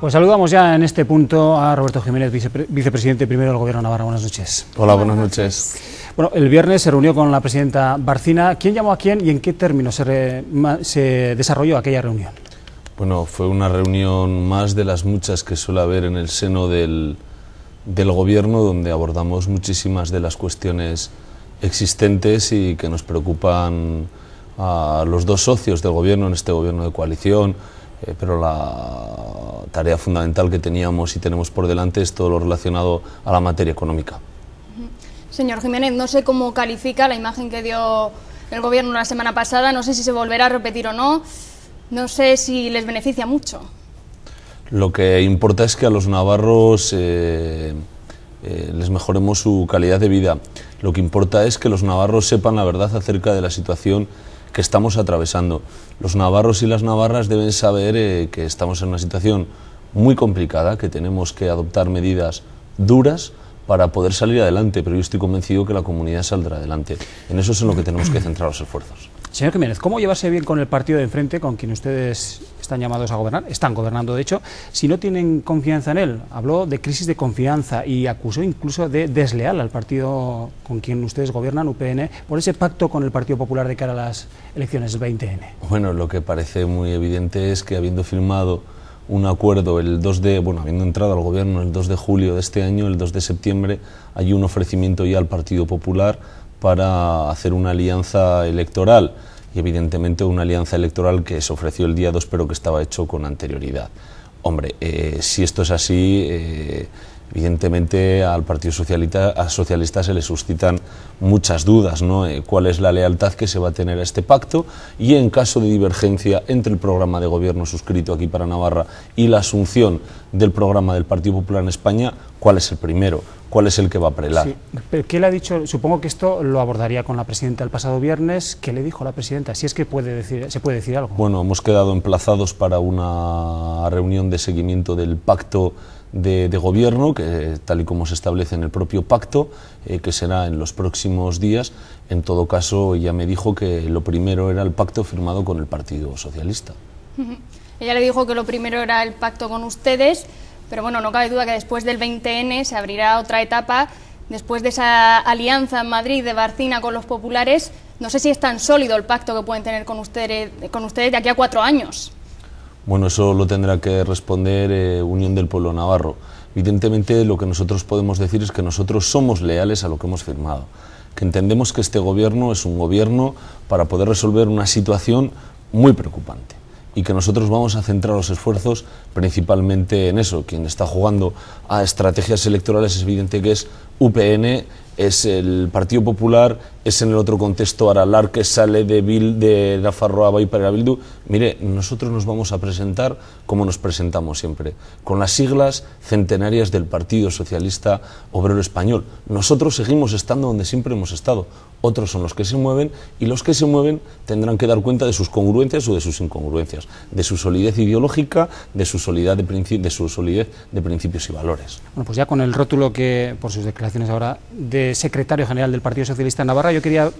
Pues saludamos ya en este punto a Roberto Jiménez, vicepresidente primero del Gobierno de Navarra. Buenas noches. Hola, buenas noches. Bueno, el viernes se reunió con la presidenta Barcina. ¿Quién llamó a quién y en qué términos se, desarrolló aquella reunión? Bueno, fue una reunión más de las muchas que suele haber en el seno del Gobierno, donde abordamos muchísimas de las cuestiones existentes y que nos preocupan a los dos socios del Gobierno, en este Gobierno de coalición, eh, pero la tarea fundamental que teníamos y tenemos por delante es todo lo relacionado a la materia económica. Señor Jiménez, no sé cómo califica la imagen que dio el Gobierno la semana pasada, no sé si se volverá a repetir o no, no sé si les beneficia mucho. Lo que importa es que a los navarros eh, eh, les mejoremos su calidad de vida. Lo que importa es que los navarros sepan la verdad acerca de la situación que estamos atravesando. Los navarros y las navarras deben saber eh, que estamos en una situación muy complicada, que tenemos que adoptar medidas duras para poder salir adelante, pero yo estoy convencido que la comunidad saldrá adelante. En eso es en lo que tenemos que centrar los esfuerzos. Señor Jiménez, ¿cómo llevarse bien con el partido de enfrente, con quien ustedes están llamados a gobernar, están gobernando de hecho, si no tienen confianza en él? Habló de crisis de confianza y acusó incluso de desleal al partido con quien ustedes gobiernan, UPN, por ese pacto con el Partido Popular de cara a las elecciones 20N. Bueno, lo que parece muy evidente es que habiendo firmado un acuerdo el 2 de, bueno, habiendo entrado al gobierno el 2 de julio de este año, el 2 de septiembre hay un ofrecimiento ya al Partido Popular para hacer una alianza electoral y evidentemente una alianza electoral que se ofreció el día 2 pero que estaba hecho con anterioridad. Hombre, eh, si esto es así, eh, evidentemente al Partido Socialista, Socialista se le suscitan muchas dudas, ¿no? Eh, ¿Cuál es la lealtad que se va a tener a este pacto? Y en caso de divergencia entre el programa de gobierno suscrito aquí para Navarra y la asunción del programa del Partido Popular en España, ¿cuál es el primero? cuál es el que va a prelar. ¿Qué le ha dicho? Supongo que esto lo abordaría con la presidenta el pasado viernes. ¿Qué le dijo la presidenta? Si es que puede decir, se puede decir algo. Bueno, hemos quedado emplazados para una reunión de seguimiento del pacto de, gobierno, que tal y como se establece en el propio pacto, eh, que será en los próximos días. En todo caso, ella me dijo que lo primero era el pacto firmado con el Partido Socialista. ella le dijo que lo primero era el pacto con ustedes. Pero bueno, no cabe duda que después del 20N se abrirá otra etapa, después de esa alianza en Madrid de Barcina con los populares. No sé si es tan sólido el pacto que pueden tener con ustedes, con ustedes de aquí a cuatro años. Bueno, eso lo tendrá que responder eh, Unión del Pueblo Navarro. Evidentemente, lo que nosotros podemos decir es que nosotros somos leales a lo que hemos firmado, que entendemos que este gobierno es un gobierno para poder resolver una situación muy preocupante y que nosotros vamos a centrar los esfuerzos principalmente en eso. Quien está jugando a estrategias electorales es evidente que es UPN es el Partido Popular, es en el otro contexto Aralar que sale de, de Rafa y para Bildu. Mire, nosotros nos vamos a presentar como nos presentamos siempre, con las siglas centenarias del Partido Socialista Obrero Español. Nosotros seguimos estando donde siempre hemos estado. Otros son los que se mueven y los que se mueven tendrán que dar cuenta de sus congruencias o de sus incongruencias, de su solidez ideológica, de su solidez de, de, su solidez de principios y valores. Bueno, pues ya con el rótulo que, por sus declaraciones ahora, de secretario general del Partido Socialista en Navarra, yo quería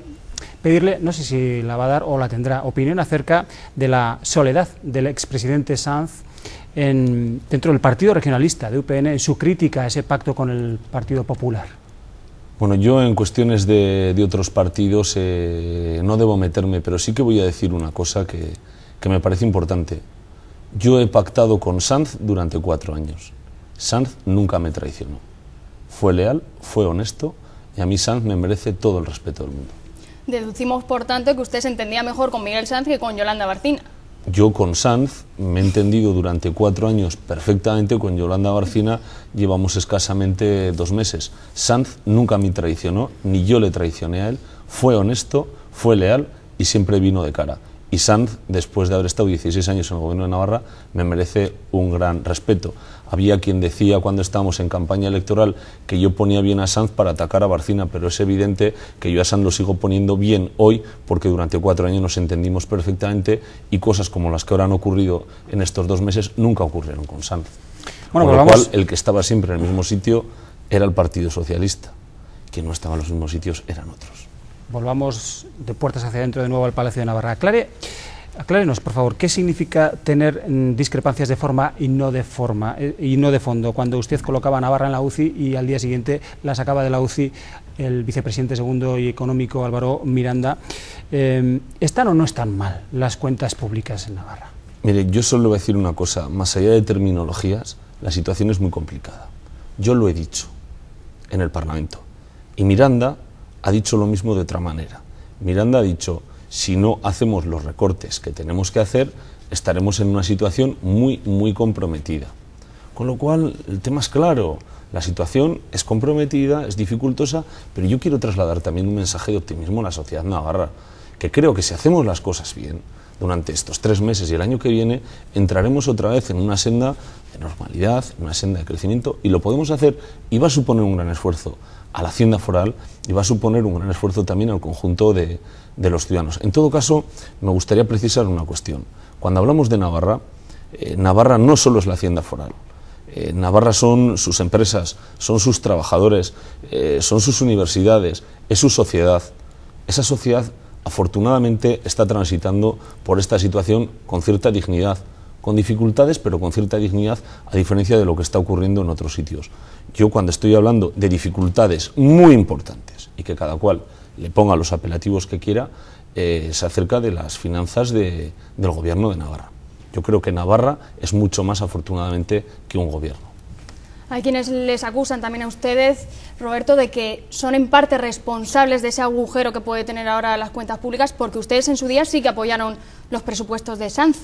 pedirle, no sé si la va a dar o la tendrá, opinión acerca de la soledad del expresidente Sanz en, dentro del Partido Regionalista de UPN en su crítica a ese pacto con el Partido Popular. Bueno, yo en cuestiones de, otros partidos eh, no debo meterme, pero sí que voy a decir una cosa que, que me parece importante. Yo he pactado con Sanz durante cuatro años. Sanz nunca me traicionó. Fue leal, fue honesto a mí Sanz me merece todo el respeto del mundo. Deducimos, por tanto, que usted se entendía mejor con Miguel Sanz que con Yolanda Barcina. Yo con Sanz me he entendido durante cuatro años perfectamente, con Yolanda Barcina llevamos escasamente dos meses. Sanz nunca me traicionó, ni yo le traicioné a él, fue honesto, fue leal y siempre vino de cara y Sanz, después de haber estado 16 años en el gobierno de Navarra, me merece un gran respeto. Había quien decía cuando estábamos en campaña electoral que yo ponía bien a Sanz para atacar a Barcina, pero es evidente que yo a Sanz lo sigo poniendo bien hoy porque durante cuatro años nos entendimos perfectamente y cosas como las que ahora han ocurrido en estos dos meses nunca ocurrieron con Sanz. Bueno, con pues lo cual, el que estaba siempre en el mismo sitio era el Partido Socialista. Quien no estaba en los mismos sitios eran otros volvamos de puertas hacia adentro de nuevo al Palacio de Navarra. Aclare, aclárenos, por favor, ¿qué significa tener mm, discrepancias de forma y no de forma eh, y no de fondo? Cuando usted colocaba Navarra en la UCI y al día siguiente la sacaba de la UCI el vicepresidente segundo y económico Álvaro Miranda, eh, ¿están o no están mal las cuentas públicas en Navarra? Mire, yo solo voy a decir una cosa, más allá de terminologías, la situación es muy complicada. Yo lo he dicho en el Parlamento. Y Miranda ha dicho lo mismo de otra manera. Miranda ha dicho, si no hacemos los recortes que tenemos que hacer, estaremos en una situación muy, muy comprometida. Con lo cual, el tema es claro, la situación es comprometida, es dificultosa, pero yo quiero trasladar también un mensaje de optimismo a la sociedad navarra, que creo que si hacemos las cosas bien, durante estos tres meses y el año que viene, entraremos otra vez en una senda de normalidad, una senda de crecimiento, y lo podemos hacer y va a suponer un gran esfuerzo a la Hacienda Foral y va a suponer un gran esfuerzo también al conjunto de, los ciudadanos. En todo caso, me gustaría precisar una cuestión. Cuando hablamos de Navarra, eh, Navarra no solo es la Hacienda Foral. Eh, Navarra son sus empresas, son sus trabajadores, eh, son sus universidades, es su sociedad. Esa sociedad afortunadamente está transitando por esta situación con cierta dignidad, con dificultades, pero con cierta dignidad, a diferencia de lo que está ocurriendo en otros sitios. Yo cuando estoy hablando de dificultades muy importantes y que cada cual le ponga los apelativos que quiera, eh, se acerca de las finanzas del gobierno de Navarra. Yo creo que Navarra es mucho más afortunadamente que un gobierno. Hay quienes les acusan también a ustedes, Roberto, de que son en parte responsables de ese agujero que puede tener ahora las cuentas públicas, porque ustedes en su día sí que apoyaron los presupuestos de Sanz.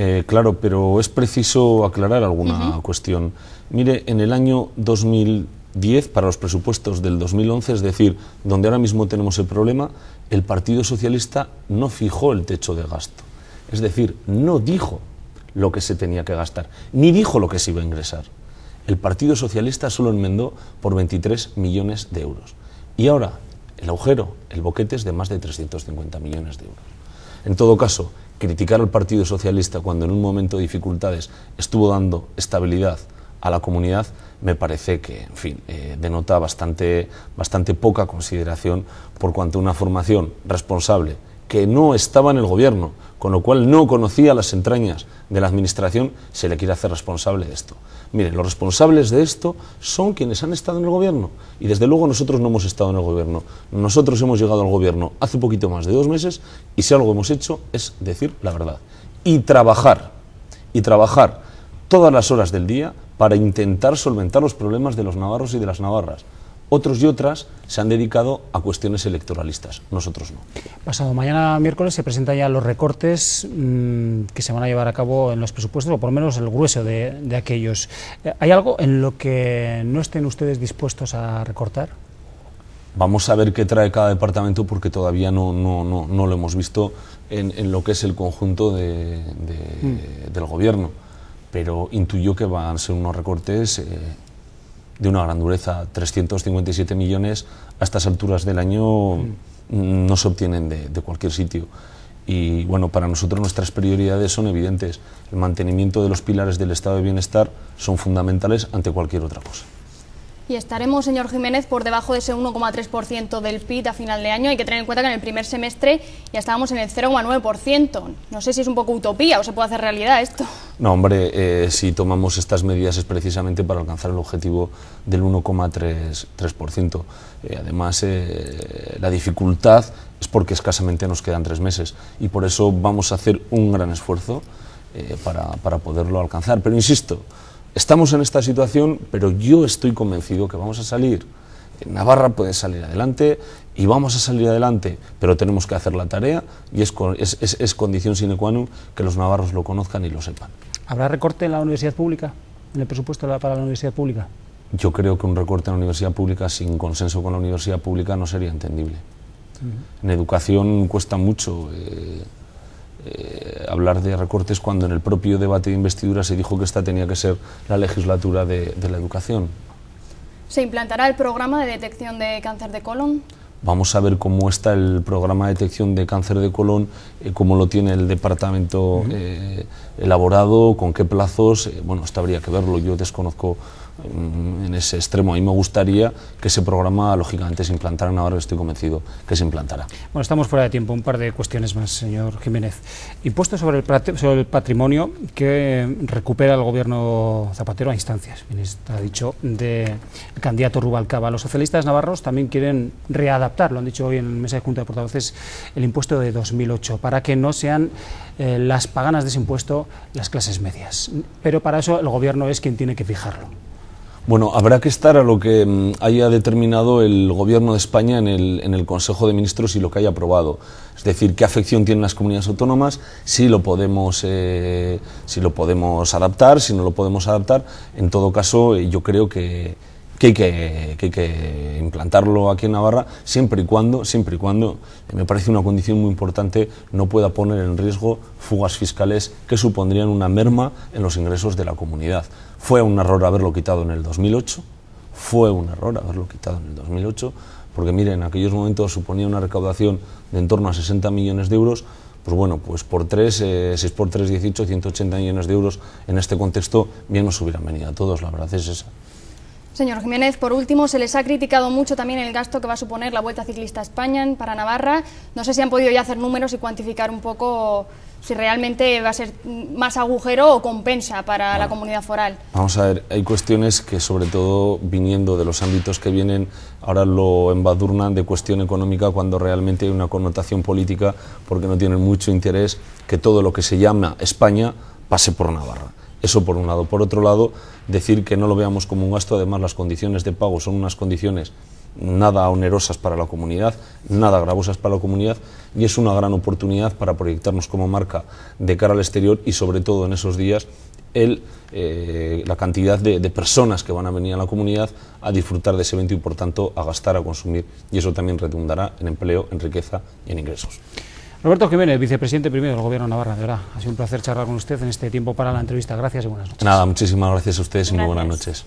Eh, claro, pero es preciso aclarar alguna cuestión. Mire, en el año 2010, para los presupuestos del 2011, es decir, donde ahora mismo tenemos el problema, el Partido Socialista no fijó el techo de gasto. Es decir, no dijo lo que se tenía que gastar, ni dijo lo que se iba a ingresar. El Partido Socialista solo enmendó por 23 millones de euros. Y ahora, el agujero, el boquete es de más de 350 millones de euros. En todo caso, criticar al Partido Socialista cuando en un momento de dificultades estuvo dando estabilidad a la comunidad, me parece que, en fin, eh, denota bastante, bastante poca consideración por cuanto a una formación responsable que no estaba en el gobierno, con lo cual no conocía las entrañas de la administración, se le quiere hacer responsable de esto. Miren, los responsables de esto son quienes han estado en el gobierno. Y desde luego nosotros no hemos estado en el gobierno. Nosotros hemos llegado al gobierno hace poquito más de dos meses y si algo hemos hecho es decir la verdad. Y trabajar. Y trabajar todas las horas del día para intentar solventar los problemas de los navarros y de las navarras. Otros y otras se han dedicado a cuestiones electoralistas, nosotros no. Pasado mañana miércoles se presentan ya los recortes mm, que se van a llevar a cabo en los presupuestos, o por lo menos el grueso de, aquellos. Eh, ¿Hay algo en lo que no estén ustedes dispuestos a recortar? Vamos a ver qué trae cada departamento porque todavía no, lo hemos visto en, lo que es el conjunto mm. del gobierno. Pero intuyo que van a ser unos recortes eh, de una gran dureza. 357 millones a estas alturas del año mm, no se obtienen de cualquier sitio. Y bueno, para nosotros nuestras prioridades son evidentes. El mantenimiento de los pilares del estado de bienestar son fundamentales ante cualquier otra cosa. Y estaremos, señor Jiménez, por debajo de ese 1,3% del PIB a final de año. Hay que tener en cuenta que en el primer semestre ya estábamos en el 0,9%. No sé si es un poco utopía o se puede hacer realidad esto. No, hombre, eh, si tomamos estas medidas es precisamente para alcanzar el objetivo del 1,3%. Eh, además, eh, la dificultad es porque escasamente nos quedan tres meses y por eso vamos a hacer un gran esfuerzo para, para poderlo alcanzar. Pero insisto, Estamos en esta situación, pero yo estoy convencido que vamos a salir. Navarra puede salir adelante y vamos a salir adelante, pero tenemos que hacer la tarea y es, condición sine qua non que los navarros lo conozcan y lo sepan. ¿Habrá recorte en la universidad pública, en el presupuesto para la universidad pública? Yo creo que un recorte en la universidad pública sin consenso con la universidad pública no sería entendible. En educación cuesta mucho. Eh, eh, hablar de recortes cuando en el propio debate de investidura se dijo que esta tenía que ser la legislatura de, la educación. ¿Se implantará el programa de detección de cáncer de colon? Vamos a ver cómo está el programa de detección de cáncer de colon, eh, cómo lo tiene el departamento eh, elaborado, con qué plazos. Eh, bueno, esto habría que verlo, yo desconozco en ese extremo. A mí me gustaría que ese programa, lógicamente, se implantara, ahora estoy convencido que se implantará. Bueno, estamos fuera de tiempo, un par de cuestiones más, señor Jiménez. Impuesto sobre el, patrimonio que recupera el gobierno Zapatero a instancias, bien está dicho, el candidato Rubalcaba. Los socialistas navarros también quieren readaptar, lo han dicho hoy en mesa de Junta de Portavoces, el impuesto de 2008, para que no sean eh, las paganas de ese impuesto las clases medias. Pero para eso el gobierno es quien tiene que fijarlo. Bueno, habrá que estar a lo que mm, haya determinado el Gobierno de España en el, Consejo de Ministros y lo que haya aprobado. Es decir, qué afección tienen las comunidades autónomas, si lo podemos, eh, si lo podemos adaptar, si no lo podemos adaptar. En todo caso, eh, yo creo que, que hay que, implantarlo aquí en Navarra, siempre y cuando, siempre y cuando, eh, me parece una condición muy importante, no pueda poner en riesgo fugas fiscales que supondrían una merma en los ingresos de la comunidad. Fue un error haberlo quitado en el 2008, fue un error haberlo quitado en el 2008, porque miren, en aquellos momentos suponía una recaudación de en torno a 60 millones de euros, pues bueno, pues por 3, eh, 6 por 3, 18, 180 millones de euros en este contexto bien nos hubieran venido a todos, la verdad es esa. Señor Jiménez, por último, se les ha criticado mucho también el gasto que va a suponer la Vuelta Ciclista España para Navarra. No sé si han podido ya hacer números y cuantificar un poco si realmente va a ser más agujero o compensa para la comunidad foral. Vamos a ver, hay cuestiones que sobre todo viniendo de los ámbitos que vienen ahora lo embadurnan de cuestión económica cuando realmente hay una connotación política porque no tienen mucho interés que todo lo que se llama España pase por Navarra. Eso por un lado. Por otro lado, decir que no lo veamos como un gasto, además las condiciones de pago son unas condiciones nada onerosas para la comunidad, nada gravosas para la comunidad y es una gran oportunidad para proyectarnos como marca de cara al exterior y sobre todo en esos días el, eh, la cantidad de, de, personas que van a venir a la comunidad a disfrutar de ese evento y por tanto a gastar, a consumir y eso también redundará en empleo, en riqueza y en ingresos. Roberto Jiménez, vicepresidente primero del Gobierno de Navarra, de verdad, ha sido un placer charlar con usted en este tiempo para la entrevista. Gracias y buenas noches. Nada, muchísimas gracias a ustedes y muy buenas noches.